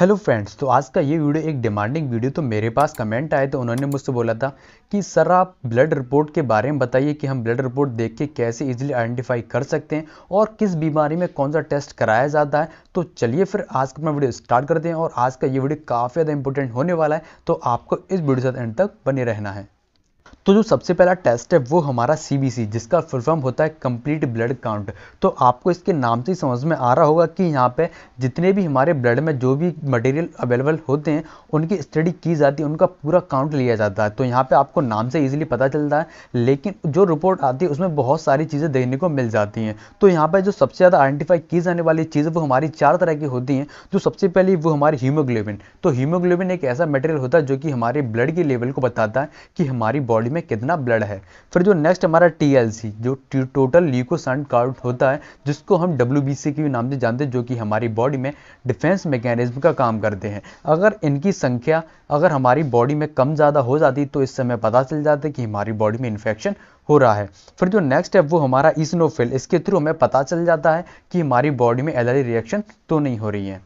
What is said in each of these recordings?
hello friends तो आज का ये वीडियो एक डिमांडिंग वीडियो तो मेरे पास कमेंट आए तो उन्होंने मुझसे बोला था कि सर आप ब्लड रिपोर्ट के बारे में बताइए कि हम ब्लड रिपोर्ट देख के कैसे इजीली आइडेंटिफाई कर सकते हैं और किस बीमारी में कौन सा टेस्ट कराया जाता है तो चलिए फिर आज का मैं वीडियो स्टार्ट करते हैं और आज का ये वीडियो काफ़ी ज़्यादा इंपॉर्टेंट होने वाला है तो आपको इस वीडियो से एंड तक बने रहना है तो जो सबसे पहला टेस्ट है वो हमारा सी जिसका फुल फॉर्म होता है कंप्लीट ब्लड काउंट तो आपको इसके नाम से समझ में आ रहा होगा कि यहाँ पे जितने भी हमारे ब्लड में जो भी मटेरियल अवेलेबल होते हैं उनकी स्टडी की जाती है उनका पूरा काउंट लिया जाता है तो यहाँ पे आपको नाम से ईजिली पता चलता है लेकिन जो रिपोर्ट आती है उसमें बहुत सारी चीज़ें देखने को मिल जाती हैं तो यहाँ पर जो सबसे ज़्यादा आइडेंटिफाई की जाने वाली चीज़ वो हमारी चार तरह की होती हैं जो सबसे पहले वो हमारी हीमोग्लोबिन तो हीमोग्लोबिन एक ऐसा मटेरियल होता है जो कि हमारे ब्लड के लेवल को बताता है कि हमारी बॉडी में में कितना ब्लड है फिर जो नेक्स्ट हमारा टी जो टोटल ल्यूकोसाइन काउंट होता है जिसको हम डब्ल्यू के नाम से जानते हैं जो कि हमारी बॉडी में डिफेंस मैकेनिज्म का काम करते हैं अगर इनकी संख्या अगर हमारी बॉडी में कम ज़्यादा हो जाती तो इससे समय पता चल जाता है कि हमारी बॉडी में इन्फेक्शन हो रहा है फिर जो नेक्स्ट है वो हमारा इसनोफिल इसके थ्रू हमें पता चल जाता है कि हमारी बॉडी में एलर्जी रिएक्शन तो नहीं हो रही है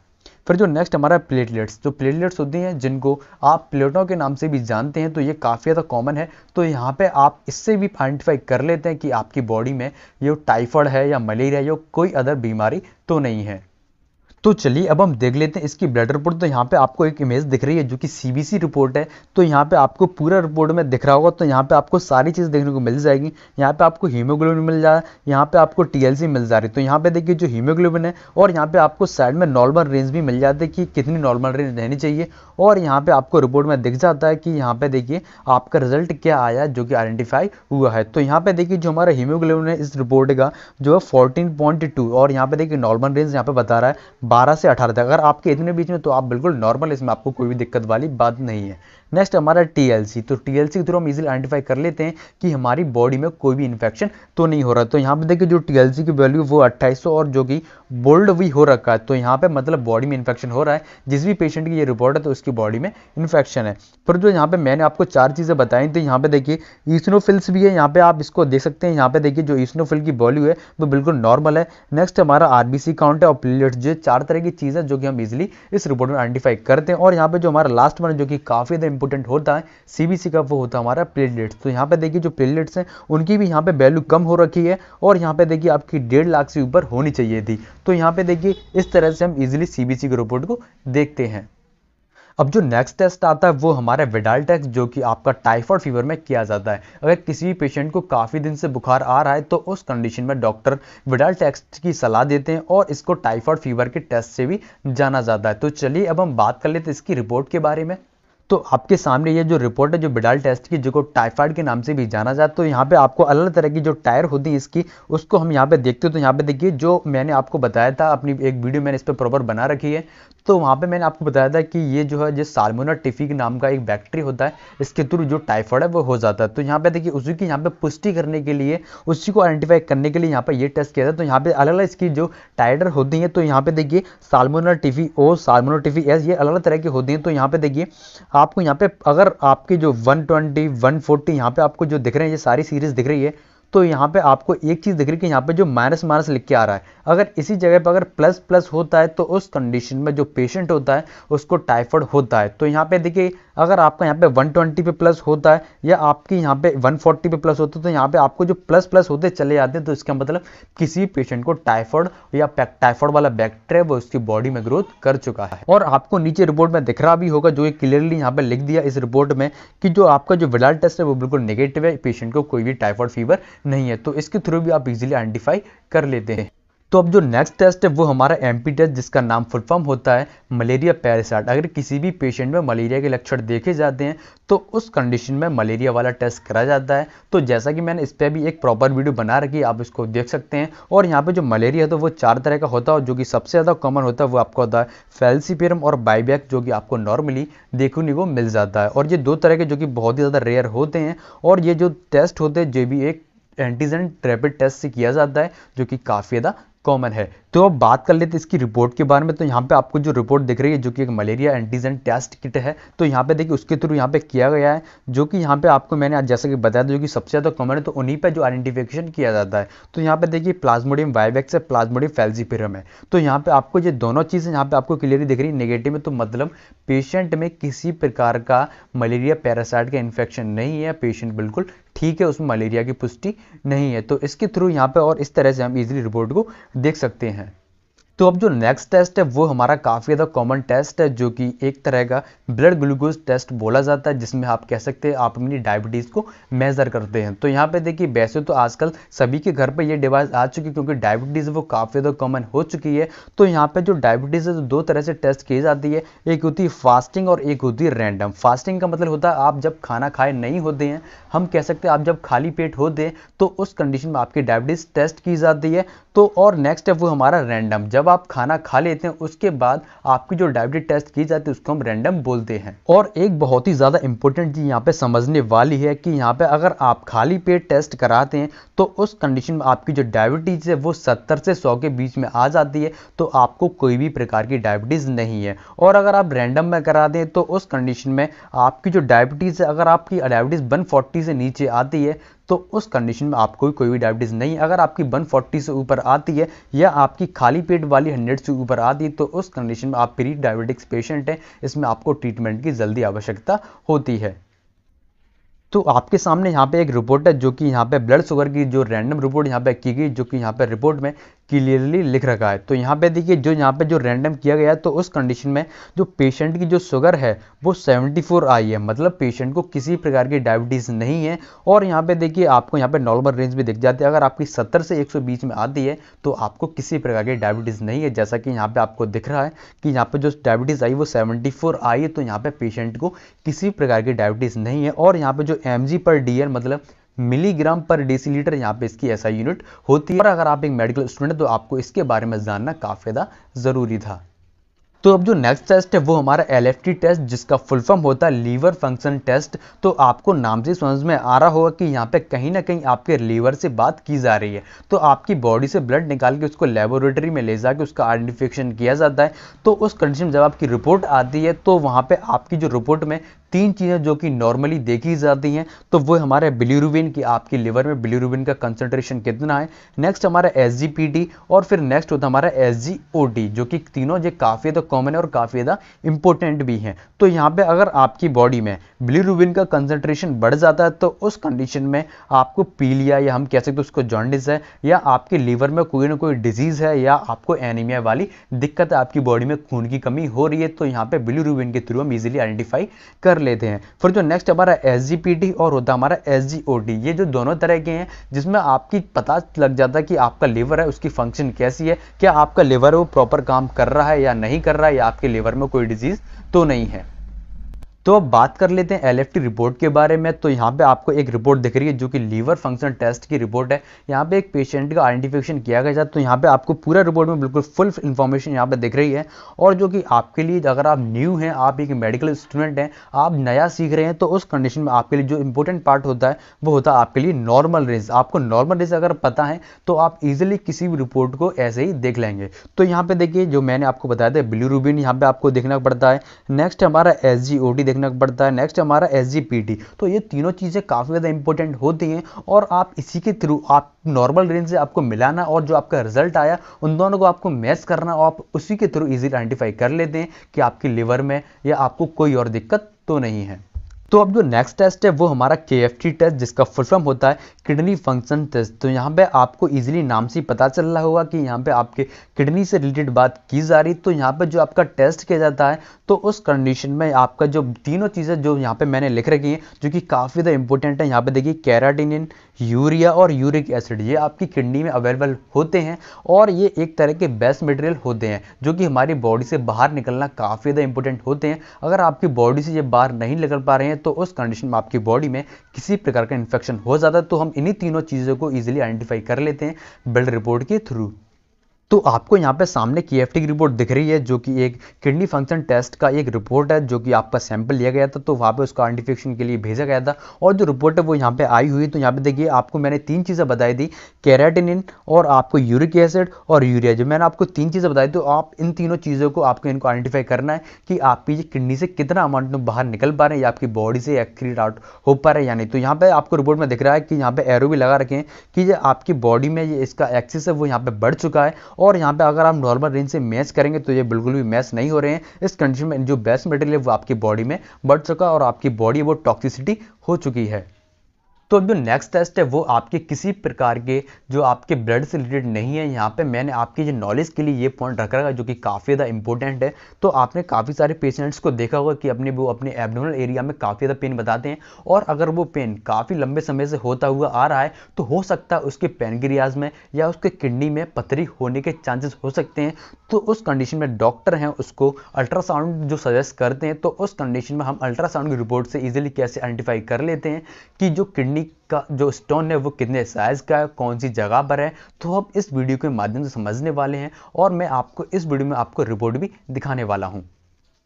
फिर जो नेक्स्ट हमारा प्लेटलेट्स जो प्लेटलेट्स होती हैं जिनको आप प्लेटों के नाम से भी जानते हैं तो ये काफ़ी ज़्यादा कॉमन है तो यहाँ पे आप इससे भी आइडेंटिफाई कर लेते हैं कि आपकी बॉडी में ये टाइफॉइड है या मलेरिया या कोई अदर बीमारी तो नहीं है तो चलिए अब हम देख लेते हैं इसकी ब्लड रिपोर्ट तो यहाँ पे आपको एक इमेज दिख रही है जो कि सीबीसी रिपोर्ट है तो यहाँ पे आपको पूरा रिपोर्ट में दिख रहा होगा तो यहाँ पे आपको सारी चीज़ देखने को मिल जाएगी यहाँ पे आपको हीमोग्लोबिन मिल जा रहा है यहाँ पे आपको टीएलसी मिल जा रही है तो यहाँ पे देखिए जो हीमोग्लोबिन है और यहाँ पे आपको साइड में नॉर्मल रेंज भी मिल जाती है कि कितनी नॉर्मल रेंज रहनी चाहिए और यहाँ पे आपको रिपोर्ट में दिख जाता है कि यहाँ पे देखिए आपका रिजल्ट क्या आया जो कि आइडेंटिफाई हुआ है तो यहाँ पे देखिए जो हमारा हीमोग्लोबिन है इस रिपोर्ट का जो है फोर्टीन और यहाँ पे देखिए नॉर्मल रेंज यहाँ पे बता रहा है 12 से अठारह तक अगर आपके इतने बीच में तो आप बिल्कुल नॉर्मल इसमें आपको कोई भी दिक्कत वाली बात नहीं है नेक्स्ट हमारा टीएलसी तो टीएलसी के थ्रू हम इजिली आइडेंटिफाई कर लेते हैं कि हमारी बॉडी में कोई भी इन्फेक्शन तो नहीं हो रहा तो यहाँ पे देखिए जो टीएलसी की वैल्यू वो 2800 और जो कि बोल्ड भी हो रखा है तो यहाँ पे मतलब बॉडी में इन्फेक्शन हो रहा है जिस भी पेशेंट की ये रिपोर्ट है तो उसकी बॉडी में इन्फेक्शन है पर जो यहाँ पे मैंने आपको चार चीज़ें बताई तो यहाँ पे देखिए ईस्नोफिल्स भी है यहाँ पे आप इसको देख सकते हैं यहाँ पे देखिए जो ईस्नोफिल की वॉल्यू है वो बिल्कुल नॉर्मल है नेक्स्ट हमारा आरबीसी काउंट है और प्लेट जो चार तरह की चीज़ है जो कि हम इजिली इस रिपोर्ट में आइडेंटिफाई करते हैं और यहाँ पे जो हमारा लास्ट वन जो कि काफ़ी ज़्यादा इंपोर्टेंट होता है सीबीसी का वो होता है हमारा प्लेटलेट्स तो यहाँ पे देखिए जो प्लेटलेट्स हैं उनकी भी यहाँ पे वैल्यू कम हो रखी है और यहाँ पे देखिए आपकी डेढ़ लाख से ऊपर होनी चाहिए थी तो यहाँ पे देखिए इस तरह से हम इजिली सीबीसी की रिपोर्ट को देखते हैं अब जो नेक्स्ट टेस्ट आता है वो हमारा विडाल टेस्ट जो कि आपका टाइफॉइड फीवर में किया जाता है अगर किसी भी पेशेंट को काफ़ी दिन से बुखार आ रहा है तो उस कंडीशन में डॉक्टर विडाल टेस्ट की सलाह देते हैं और इसको टाइफॉइड फीवर के टेस्ट से भी जाना जाता है तो चलिए अब हम बात कर लेते हैं इसकी रिपोर्ट के बारे में तो आपके सामने ये जो रिपोर्ट है जो बिडाल टेस्ट की जो टाइफाइड के नाम से भी जाना जाता है तो यहाँ पे आपको अलग तरह की जो टायर होती है इसकी उसको हम यहाँ पे देखते हैं तो यहाँ पे देखिए जो मैंने आपको बताया था अपनी एक वीडियो मैंने इस पर प्रॉपर बना रखी है तो वहाँ पे मैंने आपको बताया था कि ये जो है जिस सालमोना टिफी के नाम का एक बैक्ट्री होता है इसके थ्रू जो टाइफाइड है वो हो जाता है तो यहाँ पे देखिए उसी की यहाँ पे पुष्टि करने के लिए उसी को आइडेंटिफाई करने के लिए यहाँ पे ये टेस्ट किया था तो यहाँ पे अलग अलग इसकी जो टाइडर होती है तो यहाँ पे देखिए सालमोना टिफी ओ सालमोना टिफी एस ये अलग अलग तरह की होती है तो यहाँ पे देखिए आपको यहाँ पे अगर आपकी जो 120, 140 यहाँ पे आपको जो दिख रहे हैं ये सारी सीरीज़ दिख रही है तो यहाँ पे आपको एक चीज़ दिख रही है कि यहाँ पे जो माइनस माइनस लिख के आ रहा है अगर इसी जगह पर अगर प्लस प्लस होता है तो उस कंडीशन में जो पेशेंट होता है उसको टाइफॉइड होता है तो यहाँ पे देखिए अगर आपका यहाँ पे 120 पे प्लस होता है या आपकी यहाँ पे 140 पे प्लस होता है तो यहाँ पे आपको जो प्लस प्लस होते चले जाते हैं तो इसका मतलब किसी पेशेंट को टाइफॉइड या टाइफॉइड वाला बैक्टेरिया वो उसकी बॉडी में ग्रोथ कर चुका है और आपको नीचे रिपोर्ट में दिख रहा भी होगा जो क्लियरली यहाँ पे लिख दिया इस रिपोर्ट में कि जो आपका जो विलाल टेस्ट है वो बिल्कुल नेगेटिव है पेशेंट को कोई भी टाइफॉइड फीवर नहीं है तो इसके थ्रू भी आप इजीली आइडेंटिफाई कर लेते हैं तो अब जो नेक्स्ट टेस्ट है वो हमारा एम टेस्ट जिसका नाम फुल फॉर्म होता है मलेरिया पैरासाइट अगर किसी भी पेशेंट में मलेरिया के लक्षण देखे जाते हैं तो उस कंडीशन में मलेरिया वाला टेस्ट करा जाता है तो जैसा कि मैंने इस पर भी एक प्रॉपर वीडियो बना रखी है आप इसको देख सकते हैं और यहाँ पर जो मलेरिया तो वो चार तरह का होता है जो कि सबसे ज़्यादा कॉमन होता है वो आपको होता है फेल्सीपेरम और बाइबैक जो कि आपको नॉर्मली देखने को मिल जाता है और ये दो तरह के जो कि बहुत ही ज़्यादा रेयर होते हैं और ये जो टेस्ट होते हैं जो भी एक एंटीजन रैपिड टेस्ट से किया जाता है जो कि काफ़ी ज़्यादा कॉमन है तो अब बात कर लेते हैं इसकी रिपोर्ट के बारे में तो यहाँ पे आपको जो रिपोर्ट दिख रही है जो कि एक मलेरिया एंटीजन टेस्ट किट है तो यहाँ पे देखिए उसके थ्रू यहाँ पे किया गया है जो कि यहाँ पे आपको मैंने आज जैसा कि बताया था जो कि सबसे ज़्यादा कॉमन है तो उन्हीं पर जो आइडेंटिफिकेशन किया जाता है तो यहाँ पे देखिए प्लाज्मोडियम वाइवेक्स है प्लाज्मोडियम फेल्जीपिरम है तो यहाँ पे आपको ये दोनों चीज़ें यहाँ पे आपको क्लियरली दिख रही है निगेटिव में तो मतलब पेशेंट में किसी प्रकार का मलेरिया पैरासाइट का इन्फेक्शन नहीं है पेशेंट बिल्कुल ठीक है उसमें मलेरिया की पुष्टि नहीं है तो इसके थ्रू यहाँ पर और इस तरह से हम इजिली रिपोर्ट को देख सकते हैं तो अब जो नेक्स्ट टेस्ट है वो हमारा काफ़ी ज़्यादा कॉमन टेस्ट है जो कि एक तरह का ब्लड ग्लूकोज टेस्ट बोला जाता है जिसमें आप कह सकते हैं आप अपनी डायबिटीज़ को मेज़र करते हैं तो यहाँ पे देखिए वैसे तो आजकल सभी के घर पे ये डिवाइस आ चुकी है क्योंकि डायबिटीज़ वो काफ़ी ज़्यादा कॉमन हो चुकी है तो यहाँ पे जो डायबिटीज़ है तो दो तरह से टेस्ट की जाती है एक होती है फास्टिंग और एक होती है रैंडम फास्टिंग का मतलब होता है आप जब खाना खाए नहीं होते हैं हम कह सकते हैं आप जब खाली पेट होते हैं तो उस कंडीशन में आपकी डायबिटीज़ टेस्ट की जाती है तो और नेक्स्ट है वो हमारा रैंडम जब जब आप खाना खा लेते हैं उसके बाद आपकी जो डायबिटीज टेस्ट की जाती है उसको हम रैंडम बोलते हैं और एक बहुत ही ज़्यादा इंपॉर्टेंट चीज़ यहाँ पे समझने वाली है कि यहाँ पे अगर आप खाली पेट टेस्ट कराते हैं तो उस कंडीशन में आपकी जो डायबिटीज़ है वो सत्तर से सौ के बीच में आ जाती है तो आपको कोई भी प्रकार की डायबिटीज़ नहीं है और अगर आप रैंडम में करा दें तो उस कंडीशन में आपकी जो डायबिटीज़ है अगर आपकी डायबिटीज़ वन से नीचे आती है तो उस कंडीशन में आपको भी कोई भी डायबिटीज़ नहीं है अगर आपकी 140 से ऊपर आती है या आपकी खाली पेट वाली 100 से ऊपर आती है तो उस कंडीशन में आप प्री डायबिटिक्स पेशेंट हैं इसमें आपको ट्रीटमेंट की जल्दी आवश्यकता होती है तो आपके सामने यहाँ पे एक रिपोर्ट है जो कि यहाँ पे ब्लड शुगर की जो रैंडम रिपोर्ट यहाँ पे की गई जो कि यहाँ पे रिपोर्ट में क्लियरली लिख रखा है तो यहाँ पे देखिए जो यहाँ पे जो रैंडम किया गया तो उस कंडीशन में जो पेशेंट की जो शुगर है वो 74 आई है मतलब पेशेंट को किसी प्रकार की डायबिटीज़ नहीं है और यहाँ पे देखिए आपको यहाँ पे नॉर्मल रेंज भी दिख जाती है अगर आपकी 70 से 120 में आती है तो आपको किसी प्रकार की डायबिटीज़ नहीं है जैसा कि यहाँ पर आपको दिख रहा है कि यहाँ पर जो डायबिटीज़ आई वो सेवेंटी आई है तो यहाँ पर पे पेशेंट को किसी प्रकार की डायबिटीज़ नहीं है और यहाँ पर जो एम पर डी मतलब मिलीग्राम पर डेसीलीटर यहाँ पे इसकी ऐसा यूनिट होती है और अगर आप एक मेडिकल स्टूडेंट तो आपको इसके बारे में जानना काफ़ी ज़्यादा ज़रूरी था तो अब जो नेक्स्ट टेस्ट है वो हमारा एल टेस्ट जिसका फुल फॉर्म होता है लीवर फंक्शन टेस्ट तो आपको नाम से समझ में आ रहा होगा कि यहाँ पे कहीं ना कहीं आपके लीवर से बात की जा रही है तो आपकी बॉडी से ब्लड निकाल के उसको लेबोरेटरी में ले जाके उसका आइडेंटिफिकेशन किया जाता है तो उस कंडीशन में जब आपकी रिपोर्ट आती है तो वहाँ पर आपकी जो रिपोर्ट में तीन चीज़ें जो कि नॉर्मली देखी जाती हैं तो वो हमारे बिलीरुबिन की आपकी लिवर में बिलीरुबिन का कंसनट्रेशन कितना है नेक्स्ट हमारा एस और फिर नेक्स्ट होता है हमारा एस जो कि तीनों ये काफ़ी ज़्यादा कॉमन है और काफ़ी ज़्यादा इंपॉर्टेंट भी हैं तो यहाँ पर अगर आपकी बॉडी में बिलीरुबिन का कंसनट्रेशन बढ़ जाता है तो उस कंडीशन में आपको पीलिया या हम कह सकते उसको जॉन्डिस है या आपके लीवर में कोई ना कोई डिजीज़ है या आपको एनीमिया वाली दिक्कत आपकी बॉडी में खून की कमी हो रही है तो यहाँ ब्लू रूबिन के थ्रू हम इजीली आइडेंटिफाई कर लेते हैं फिर जो नेक्स्ट हमारा एस और होता है हमारा एस ये जो दोनों तरह के हैं जिसमें आपकी पता लग जाता है कि आपका लीवर है उसकी फंक्शन कैसी है क्या आपका लीवर वो प्रॉपर काम कर रहा है या नहीं कर रहा है या आपके लीवर में कोई डिजीज़ तो नहीं है तो अब बात कर लेते हैं एल रिपोर्ट के बारे में तो यहाँ पे आपको एक रिपोर्ट दिख रही है जो कि लीवर फंक्शन टेस्ट की रिपोर्ट है यहाँ पे एक पेशेंट का आइडेंटिफिकेशन किया गया था तो यहाँ पे आपको पूरा रिपोर्ट में बिल्कुल फुल इन्फॉर्मेशन यहाँ पे दिख रही है और जो कि आपके लिए अगर आप न्यू हैं आप एक मेडिकल स्टूडेंट हैं आप नया सीख रहे हैं तो उस कंडीशन में आपके लिए जो इंपॉर्टेंट पार्ट होता है वो होता है आपके लिए नॉर्मल रेज आपको नॉर्मल रेज अगर पता है तो आप इजिली किसी भी रिपोर्ट को ऐसे ही देख लेंगे तो यहाँ पे देखिए जो मैंने आपको बताया था ब्लू रूबिन यहाँ पे आपको देखना पड़ता है नेक्स्ट हमारा एस जी को पड़ता है नेक्स्ट हमारा एस तो ये तीनों चीज़ें काफ़ी ज़्यादा इंपॉर्टेंट होती हैं और आप इसी के थ्रू आप नॉर्मल रेंज से आपको मिलाना और जो आपका रिजल्ट आया उन दोनों को आपको मैच करना आप उसी के थ्रू इजीली आइडेंटिफाई कर लेते हैं कि आपकी लिवर में या आपको कोई और दिक्कत तो नहीं है तो अब जो नेक्स्ट टेस्ट है वो हमारा के टेस्ट जिसका फुल फॉर्म होता है किडनी फंक्शन टेस्ट तो यहाँ पे आपको इजीली नाम से पता चल रहा होगा कि यहाँ पे आपके किडनी से रिलेटेड बात की जा रही तो यहाँ पे जो आपका टेस्ट किया जाता है तो उस कंडीशन में आपका जो तीनों चीज़ें जो यहाँ पे मैंने लिख रखी हैं जो कि काफ़ी ज़्यादा इंपॉर्टेंट है यहाँ पर देखिए कैराटिनिन यूरिया और यूरिक एसिड ये आपकी किडनी में अवेलेबल होते हैं और ये एक तरह के बेस्ट मटेरियल होते हैं जो कि हमारी बॉडी से बाहर निकलना काफ़ी ज़्यादा इंपॉर्टेंट होते हैं अगर आपकी बॉडी से ये बाहर नहीं निकल पा रहे हैं हैं तो उस कंडीशन में आपकी बॉडी में किसी प्रकार का इन्फेक्शन हो जाता है तो हम इन्हीं तीनों चीज़ों को ईजिली आइडेंटिफाई कर लेते हैं ब्लड रिपोर्ट के थ्रू तो आपको यहाँ पे सामने की एफ की रिपोर्ट दिख रही है जो कि एक किडनी फंक्शन टेस्ट का एक रिपोर्ट है जो कि आपका सैंपल लिया गया था तो वहाँ पे उसका आइडेंटिफिकेशन के लिए भेजा गया था और जो रिपोर्ट है वो यहाँ पे आई हुई तो यहाँ पे देखिए आपको मैंने तीन चीज़ें बताई थी कैराटिनिन और आपको यूरिक एसिड और यूरिया जो मैंने आपको तीन चीज़ें बताई तो आप इन तीनों चीज़ों को आपको इनको आइडेंटिफाई करना है कि आपकी किडनी से कितना अमाउंट में बाहर निकल पा रहे हैं या आपकी बॉडी से एक्सक्रीट आउट हो पा रहे हैं या नहीं तो यहाँ पर आपको रिपोर्ट में दिख रहा है कि यहाँ पर एरो भी लगा रखें कि आपकी बॉडी में ये इसका एक्सेस है वो यहाँ पर बढ़ चुका है और यहाँ पे अगर आप नॉर्मल रेंज से मैच करेंगे तो ये बिल्कुल भी मैच नहीं हो रहे हैं इस कंडीशन में जो बेस्ट मटेरियल है वो आपकी बॉडी में बढ़ चुका और आपकी बॉडी वो टॉक्सिसिटी हो चुकी है तो जो नेक्स्ट टेस्ट है वो आपके किसी प्रकार के जो आपके ब्लड से रिलेटेड नहीं है यहाँ पे मैंने आपकी जो नॉलेज के लिए ये पॉइंट रखा है जो कि काफ़ी ज़्यादा इंपॉर्टेंट है तो आपने काफ़ी सारे पेशेंट्स को देखा होगा कि अपने वो अपने एबनॉर्मल एरिया में काफ़ी ज़्यादा पेन बताते हैं और अगर वो पेन काफ़ी लंबे समय से होता हुआ आ रहा है तो हो सकता है उसके पेनग्रियाज में या उसके किडनी में पथरी होने के चांसेस हो सकते हैं तो उस कंडीशन में डॉक्टर हैं उसको अल्ट्रासाउंड जो सजेस्ट करते हैं तो उस कंडीशन में हम अल्ट्रासाउंड की रिपोर्ट से ईजिली कैसे आइडेंटिफाई कर लेते हैं कि जो किडनी किडनी का जो स्टोन है वो कितने साइज़ का है कौन सी जगह पर है तो हम इस वीडियो के माध्यम से समझने वाले हैं और मैं आपको इस वीडियो में आपको रिपोर्ट भी दिखाने वाला हूँ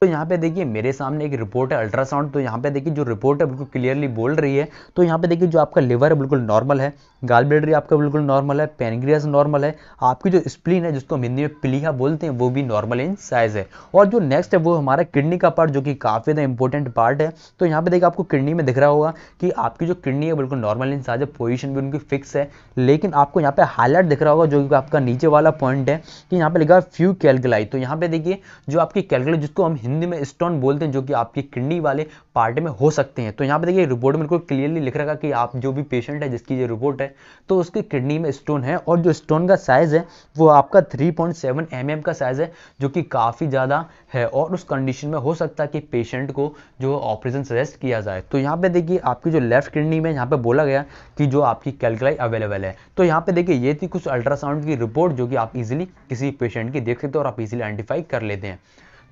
तो यहाँ पे देखिए मेरे सामने एक रिपोर्ट है अल्ट्रासाउंड तो यहाँ पे देखिए जो रिपोर्ट है बिल्कुल क्लियरली बोल रही है तो यहाँ पे देखिए जो आपका लिवर है बिल्कुल नॉर्मल है गाल ब्लेडरी आपका बिल्कुल नॉर्मल है पेनग्रियास नॉर्मल है आपकी जो स्प्लीन है जिसको हम हिंदी में पिलिया बोलते हैं वो भी नॉर्मल इन साइज है और जो नेक्स्ट है वो हमारा किडनी का पार्ट जो कि काफ़ी ज़्यादा इंपॉर्टेंट पार्ट है तो यहाँ पे देखिए आपको किडनी में दिख रहा होगा कि आपकी जो किडनी है बिल्कुल नॉर्मल इन साइज है पोजिशन भी उनकी फिक्स है लेकिन आपको यहाँ पे हाईलाइट दिख रहा होगा जो कि आपका नीचे वाला पॉइंट है कि यहाँ पे लिखा है फ्यू कैलकुलाई तो यहाँ पे देखिए जो आपकी कैलकुलाई जिसको हम हिंदी में स्टोन बोलते हैं जो कि आपकी किडनी वाले पार्ट में हो सकते हैं तो यहाँ पे देखिए रिपोर्ट में क्लियरली लिख रखा कि आप जो भी पेशेंट है जिसकी ये रिपोर्ट है तो उसकी किडनी में स्टोन है और जो स्टोन का साइज़ है वो आपका three point seven M M का साइज़ है जो कि काफ़ी ज़्यादा है और उस कंडीशन में हो सकता है कि पेशेंट को जो ऑपरेशन सजेस्ट किया जाए तो यहाँ पे देखिए आपकी जो लेफ्ट किडनी में यहाँ पे बोला गया कि जो आपकी कैलकुलाई अवेलेबल है तो यहाँ पे देखिए ये थी कुछ अल्ट्रासाउंड की रिपोर्ट जो कि आप इजिली किसी पेशेंट की देख सकते हो और आप इजिली आइडेंटिफाई कर लेते हैं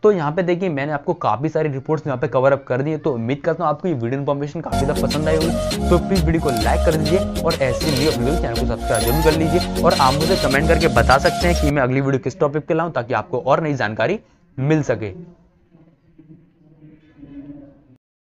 तो यहाँ पे देखिए मैंने आपको काफ़ी सारी रिपोर्ट्स यहाँ पे कवर अप कर दी है तो उम्मीद करता हूँ आपको ये वीडियो इन्फॉर्मेशन काफ़ी ज़्यादा पसंद आई होगी तो प्लीज़ वीडियो को लाइक कर दीजिए और ऐसे ही अपने चैनल को सब्सक्राइब जरूर कर लीजिए और आप मुझे कमेंट करके बता सकते हैं कि मैं अगली वीडियो किस टॉपिक पर लाऊँ ताकि आपको और नई जानकारी मिल सके